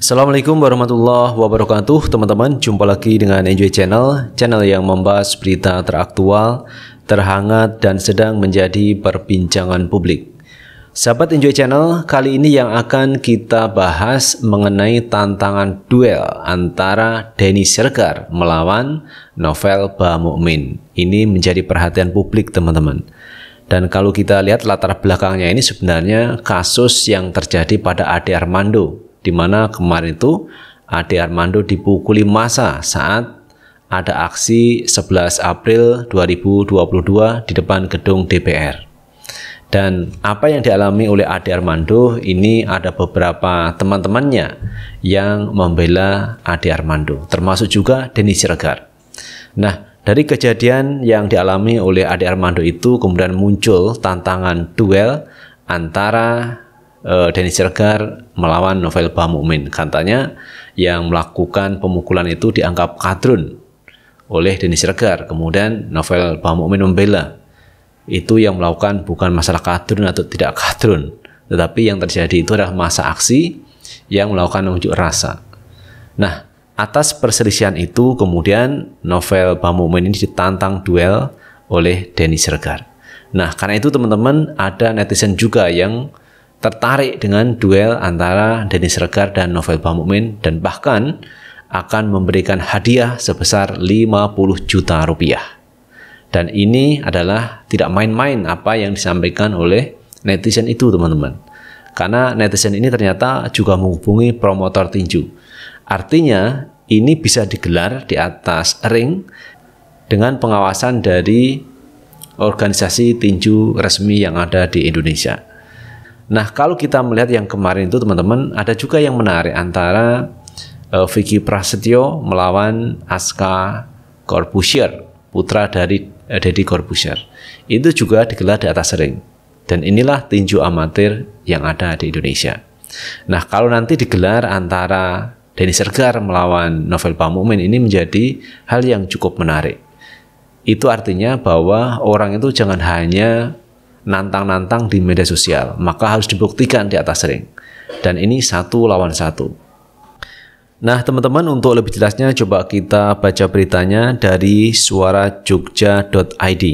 Assalamualaikum warahmatullahi wabarakatuh Teman-teman, jumpa lagi dengan Enjoy Channel Channel yang membahas berita teraktual, terhangat, dan sedang menjadi perbincangan publik Sahabat Enjoy Channel, kali ini yang akan kita bahas mengenai tantangan duel antara Denny Sergar melawan Novel Bamukmin. Ini menjadi perhatian publik teman-teman. Dan kalau kita lihat latar belakangnya ini sebenarnya kasus yang terjadi pada Ade Armando di mana kemarin itu Ade Armando dipukuli masa saat ada aksi 11 April 2022 di depan gedung DPR. Dan apa yang dialami oleh Ade Armando ini ada beberapa teman-temannya yang membela Ade Armando, termasuk juga Denis Siregar. Nah, dari kejadian yang dialami oleh Ade Armando itu kemudian muncul tantangan duel antara uh, eh, Denny Siregar melawan Novel Bamumin. Katanya yang melakukan pemukulan itu dianggap kadrun oleh Denny Siregar. Kemudian Novel Bamumin membela itu yang melakukan bukan masalah kadrun atau tidak kadrun, tetapi yang terjadi itu adalah masa aksi yang melakukan unjuk rasa. Nah, atas perselisihan itu kemudian Novel Bamumin ini ditantang duel oleh Denny Siregar. Nah, karena itu teman-teman ada netizen juga yang tertarik dengan duel antara Denis Regar dan Novel Bamukmin dan bahkan akan memberikan hadiah sebesar 50 juta rupiah. Dan ini adalah tidak main-main apa yang disampaikan oleh netizen itu teman-teman. Karena netizen ini ternyata juga menghubungi promotor tinju. Artinya ini bisa digelar di atas ring dengan pengawasan dari organisasi tinju resmi yang ada di Indonesia. Nah, kalau kita melihat yang kemarin itu teman-teman, ada juga yang menarik antara uh, Vicky Prasetyo melawan Aska Corbusier, putra dari uh, Deddy Corbusier. Itu juga digelar di atas ring. Dan inilah tinju amatir yang ada di Indonesia. Nah, kalau nanti digelar antara Denny Sergar melawan Novel Pamumin ini menjadi hal yang cukup menarik. Itu artinya bahwa orang itu jangan hanya nantang-nantang di media sosial, maka harus dibuktikan di atas ring. Dan ini satu lawan satu. Nah, teman-teman, untuk lebih jelasnya coba kita baca beritanya dari suarajogja.id.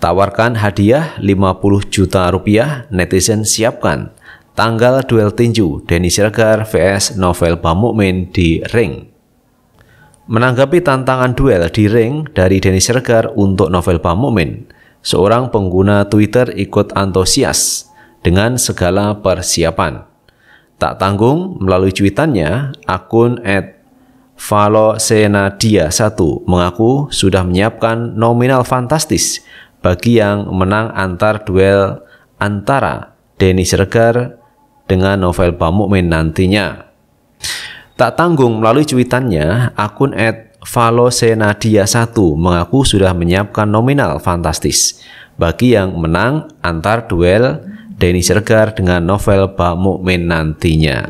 Tawarkan hadiah 50 juta rupiah, netizen siapkan. Tanggal duel tinju, Denny Siregar vs Novel Bamukmin di ring. Menanggapi tantangan duel di ring dari Denny Siregar untuk Novel Bamukmin, Seorang pengguna Twitter ikut antusias dengan segala persiapan. Tak tanggung, melalui cuitannya, akun at Valosenadia 1 mengaku sudah menyiapkan nominal fantastis bagi yang menang antar duel antara Denis Regar dengan novel Bamukmin nantinya. Tak tanggung melalui cuitannya, akun at Valosenadia 1 mengaku sudah menyiapkan nominal fantastis bagi yang menang antar duel Denny Sergar dengan novel Pak Mukmin nantinya.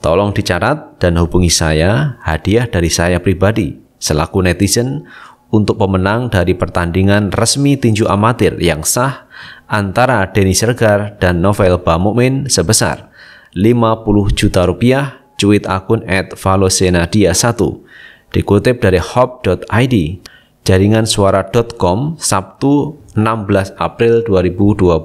Tolong dicatat dan hubungi saya hadiah dari saya pribadi selaku netizen untuk pemenang dari pertandingan resmi tinju amatir yang sah antara Denny Sergar dan novel Pak Mukmin sebesar 50 juta rupiah cuit akun at Valosenadia 1 Dikutip dari hop.id, jaringan suara.com, Sabtu 16 April 2022.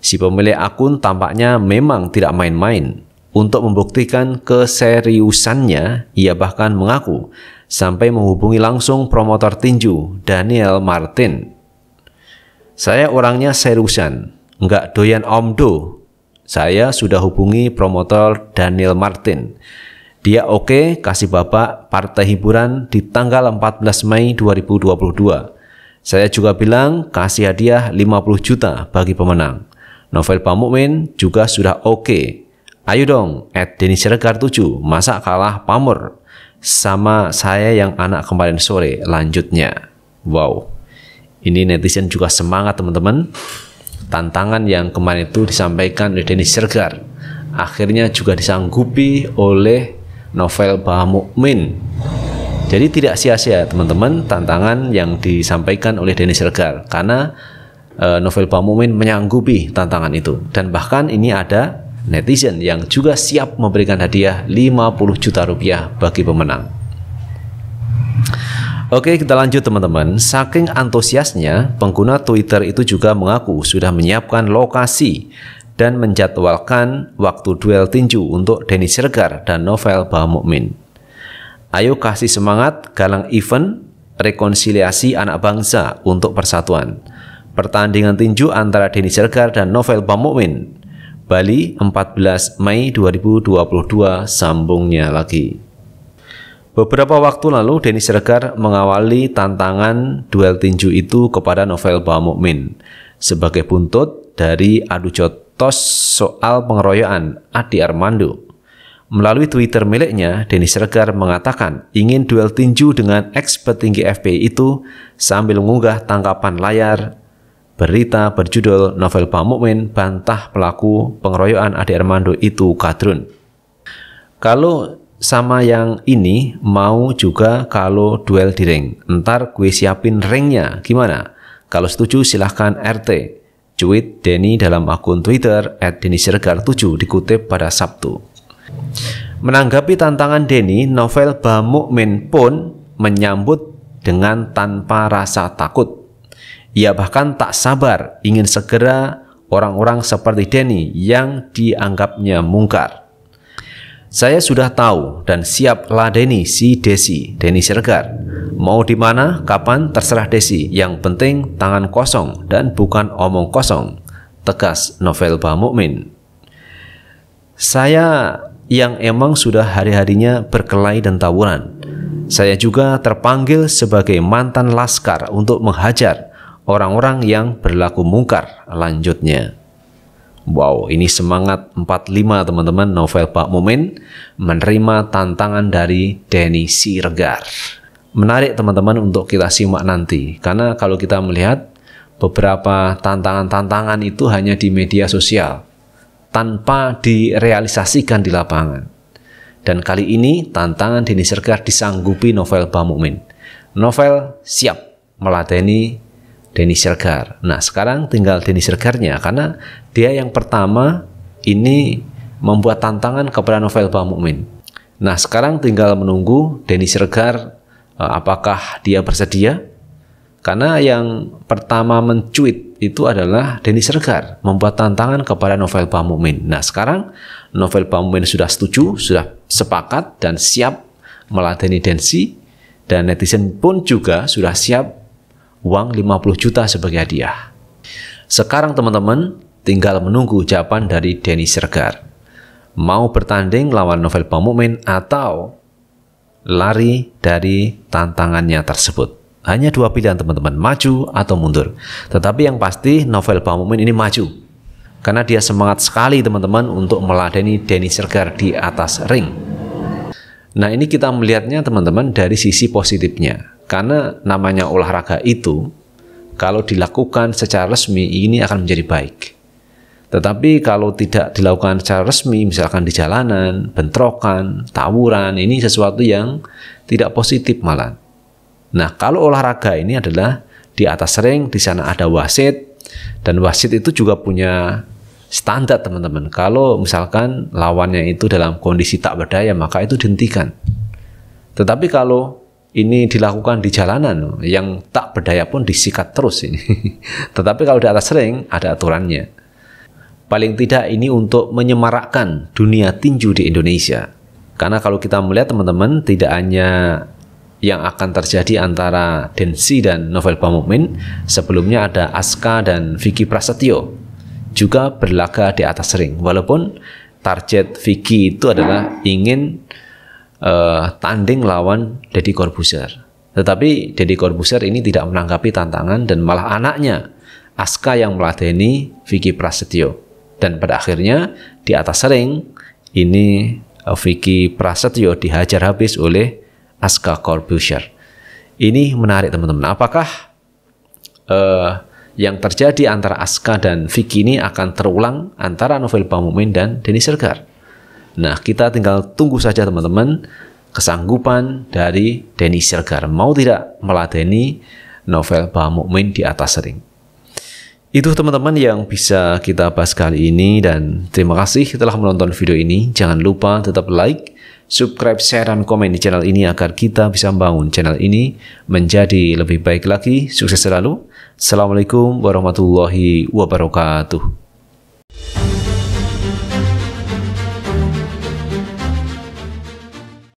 Si pemilik akun tampaknya memang tidak main-main. Untuk membuktikan keseriusannya, ia bahkan mengaku sampai menghubungi langsung promotor tinju Daniel Martin. Saya orangnya seriusan, nggak doyan omdo. Saya sudah hubungi promotor Daniel Martin. Dia oke okay, kasih Bapak partai hiburan di tanggal 14 Mei 2022. Saya juga bilang kasih hadiah 50 juta bagi pemenang. Novel Pamukmin juga sudah oke. Okay. Ayo dong, at Denis Regar 7, masa kalah Pamur Sama saya yang anak kemarin sore, lanjutnya. Wow, ini netizen juga semangat teman-teman. Tantangan yang kemarin itu disampaikan oleh Denis Siregar. Akhirnya juga disanggupi oleh novel Mukmin. Jadi tidak sia-sia teman-teman tantangan yang disampaikan oleh Denis Regar karena e, novel Mukmin menyanggupi tantangan itu dan bahkan ini ada netizen yang juga siap memberikan hadiah 50 juta rupiah bagi pemenang. Oke, kita lanjut teman-teman. Saking antusiasnya, pengguna Twitter itu juga mengaku sudah menyiapkan lokasi dan menjadwalkan waktu duel tinju untuk Denny Sergar dan Novel Bahamukmin. Ayo kasih semangat galang event rekonsiliasi anak bangsa untuk persatuan. Pertandingan tinju antara Denny Sergar dan Novel Bahamukmin. Bali 14 Mei 2022 sambungnya lagi. Beberapa waktu lalu, Denny Sergar mengawali tantangan duel tinju itu kepada Novel Bahamukmin sebagai buntut dari adu jot Tos soal pengeroyokan Adi Armando. Melalui Twitter miliknya, Denny Siregar mengatakan ingin duel tinju dengan ex petinggi FPI itu sambil mengunggah tangkapan layar berita berjudul Novel Pamukmin bantah pelaku pengeroyokan Adi Armando itu kadrun. Kalau sama yang ini mau juga kalau duel di ring. Ntar gue siapin ringnya. Gimana? Kalau setuju silahkan RT. Cuit Denny dalam akun Twitter @denisirgar7 dikutip pada Sabtu. Menanggapi tantangan Denny, novel Bamukmin pun menyambut dengan tanpa rasa takut. Ia bahkan tak sabar ingin segera orang-orang seperti Denny yang dianggapnya mungkar saya sudah tahu dan siap ladeni si Desi, Deni Siregar. Mau di mana, kapan, terserah Desi. Yang penting tangan kosong dan bukan omong kosong. Tegas novel Bah Mukmin. Saya yang emang sudah hari-harinya berkelahi dan tawuran. Saya juga terpanggil sebagai mantan laskar untuk menghajar orang-orang yang berlaku mungkar lanjutnya. Wow, ini semangat 45 teman-teman novel Pak Momen menerima tantangan dari Denny Siregar. Menarik teman-teman untuk kita simak nanti karena kalau kita melihat beberapa tantangan-tantangan itu hanya di media sosial tanpa direalisasikan di lapangan. Dan kali ini tantangan Denny Siregar disanggupi novel Pak Momen. Novel siap meladeni Denny Sergar. Nah, sekarang tinggal Denny Sergarnya karena dia yang pertama ini membuat tantangan kepada novel Bang Mukmin. Nah, sekarang tinggal menunggu Denny Sergar eh, apakah dia bersedia? Karena yang pertama mencuit itu adalah Denny Sergar membuat tantangan kepada novel Bang Mukmin. Nah, sekarang novel Bang Mukmin sudah setuju, sudah sepakat dan siap meladeni Densi dan netizen pun juga sudah siap uang 50 juta sebagai hadiah. Sekarang teman-teman tinggal menunggu jawaban dari Denny Sergar. Mau bertanding lawan novel Pamukmin atau lari dari tantangannya tersebut. Hanya dua pilihan teman-teman, maju atau mundur. Tetapi yang pasti novel Pamukmin ini maju karena dia semangat sekali teman-teman untuk meladeni Denny Sergar di atas ring. Nah ini kita melihatnya teman-teman dari sisi positifnya. Karena namanya olahraga itu, kalau dilakukan secara resmi ini akan menjadi baik. Tetapi kalau tidak dilakukan secara resmi, misalkan di jalanan, bentrokan, tawuran, ini sesuatu yang tidak positif malah. Nah, kalau olahraga ini adalah di atas ring, di sana ada wasit, dan wasit itu juga punya standar teman-teman. Kalau misalkan lawannya itu dalam kondisi tak berdaya, maka itu dihentikan. Tetapi kalau ini dilakukan di jalanan yang tak berdaya pun disikat terus ini. Tetapi kalau di atas ring ada aturannya. Paling tidak ini untuk menyemarakkan dunia tinju di Indonesia. Karena kalau kita melihat teman-teman tidak hanya yang akan terjadi antara Densi dan Novel Bamukmin, sebelumnya ada Aska dan Vicky Prasetyo juga berlaga di atas ring. Walaupun target Vicky itu adalah ingin uh, tanding lawan Deddy Corbuzier. Tetapi Deddy Corbuzier ini tidak menanggapi tantangan dan malah anaknya Aska yang meladeni Vicky Prasetyo. Dan pada akhirnya di atas sering ini eh, Vicky Prasetyo dihajar habis oleh Aska Corbuzier. Ini menarik teman-teman. Apakah uh, yang terjadi antara Aska dan Vicky ini akan terulang antara novel Bang dan Denis Sergar? Nah, kita tinggal tunggu saja teman-teman kesanggupan dari Denny Sirgar mau tidak meladeni novel Bah di atas sering. Itu teman-teman yang bisa kita bahas kali ini dan terima kasih telah menonton video ini. Jangan lupa tetap like, subscribe, share, dan komen di channel ini agar kita bisa membangun channel ini menjadi lebih baik lagi. Sukses selalu. Assalamualaikum warahmatullahi wabarakatuh.